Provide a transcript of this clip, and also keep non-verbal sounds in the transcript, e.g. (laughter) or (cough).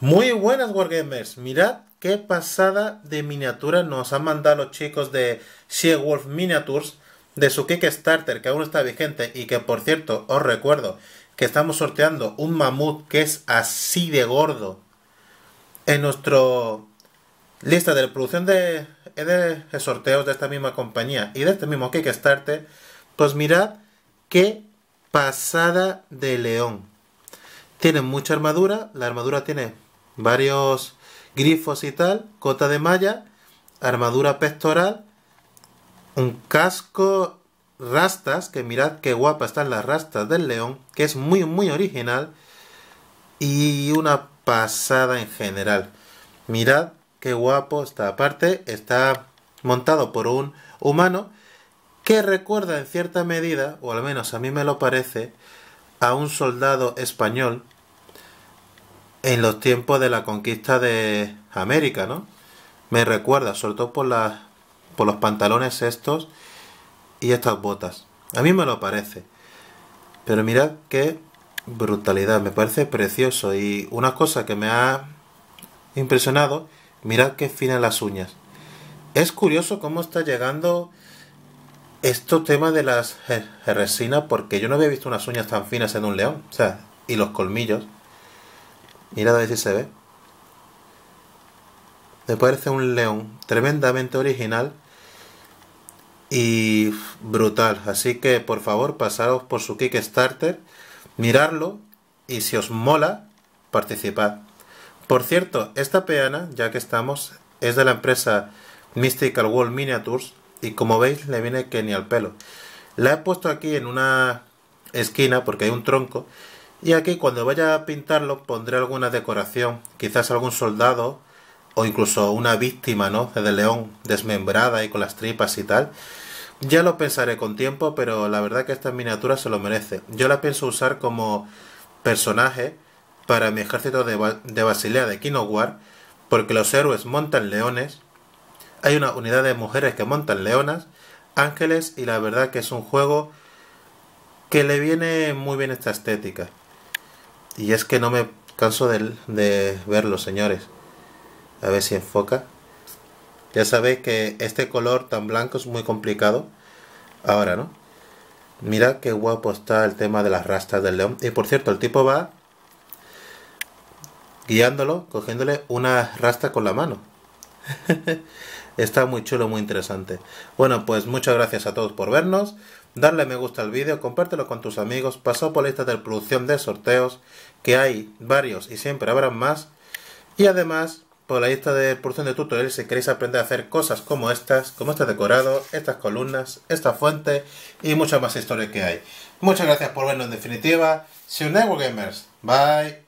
Muy buenas Wargamers, mirad qué pasada de miniatura nos han mandado los chicos de Sheawolf Miniatures de su Kickstarter que aún está vigente y que por cierto os recuerdo que estamos sorteando un mamut que es así de gordo en nuestra lista de producción de, de sorteos de esta misma compañía y de este mismo Kickstarter pues mirad qué pasada de león tiene mucha armadura, la armadura tiene varios grifos y tal, cota de malla, armadura pectoral, un casco, rastas, que mirad qué guapa están las rastas del león, que es muy muy original, y una pasada en general. Mirad qué guapo está. Aparte, está montado por un humano que recuerda en cierta medida, o al menos a mí me lo parece, a un soldado español en los tiempos de la conquista de América, ¿no? Me recuerda, sobre todo por, por los pantalones estos y estas botas. A mí me lo parece. Pero mirad qué brutalidad, me parece precioso. Y una cosa que me ha impresionado, mirad qué finas las uñas. Es curioso cómo está llegando esto tema de las resinas, porque yo no había visto unas uñas tan finas en un león. O sea, y los colmillos. Mirad a ver si se ve. Me parece un león tremendamente original y brutal. Así que por favor pasaros por su Kickstarter, mirarlo y si os mola, participad. Por cierto, esta peana, ya que estamos, es de la empresa Mystical World Miniatures y como veis le viene que ni al pelo. La he puesto aquí en una esquina porque hay un tronco y aquí cuando vaya a pintarlo pondré alguna decoración, quizás algún soldado o incluso una víctima, ¿no? De león desmembrada y con las tripas y tal. Ya lo pensaré con tiempo, pero la verdad que esta miniatura se lo merece. Yo la pienso usar como personaje para mi ejército de, de Basilea de porque los héroes montan leones, hay una unidad de mujeres que montan leonas, ángeles, y la verdad que es un juego que le viene muy bien esta estética. Y es que no me canso de, de verlo, señores. A ver si enfoca. Ya sabéis que este color tan blanco es muy complicado. Ahora, ¿no? Mira qué guapo está el tema de las rastas del león. Y por cierto, el tipo va guiándolo, cogiéndole una rasta con la mano. (laughs) está muy chulo, muy interesante. Bueno, pues muchas gracias a todos por vernos darle me gusta al vídeo, compártelo con tus amigos, pasó por lista de producción de sorteos, que hay varios y siempre habrán más, y además por la lista de producción de tutoriales si queréis aprender a hacer cosas como estas, como este decorado, estas columnas, esta fuente y muchas más historias que hay. Muchas gracias por vernos en definitiva. si you gamers. Bye.